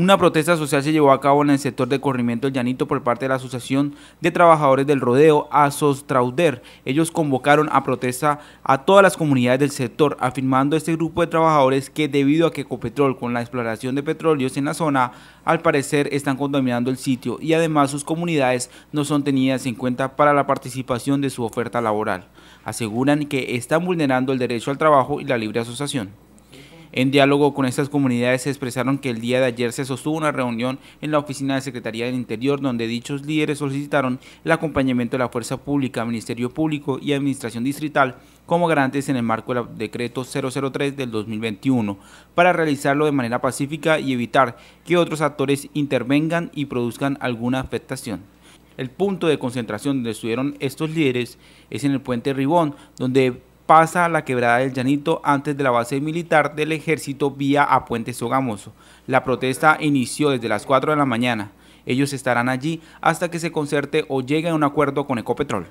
Una protesta social se llevó a cabo en el sector de corrimiento del Llanito por parte de la Asociación de Trabajadores del Rodeo, ASOS-TRAUDER. Ellos convocaron a protesta a todas las comunidades del sector, afirmando este grupo de trabajadores que debido a que Ecopetrol con la exploración de petróleos en la zona, al parecer están contaminando el sitio y además sus comunidades no son tenidas en cuenta para la participación de su oferta laboral. Aseguran que están vulnerando el derecho al trabajo y la libre asociación. En diálogo con estas comunidades se expresaron que el día de ayer se sostuvo una reunión en la oficina de Secretaría del Interior donde dichos líderes solicitaron el acompañamiento de la Fuerza Pública, Ministerio Público y Administración Distrital como garantes en el marco del decreto 003 del 2021 para realizarlo de manera pacífica y evitar que otros actores intervengan y produzcan alguna afectación. El punto de concentración donde estuvieron estos líderes es en el puente Ribón, donde pasa la quebrada del Llanito antes de la base militar del ejército vía a Puente Sogamoso. La protesta inició desde las 4 de la mañana. Ellos estarán allí hasta que se concerte o llegue a un acuerdo con Ecopetrol.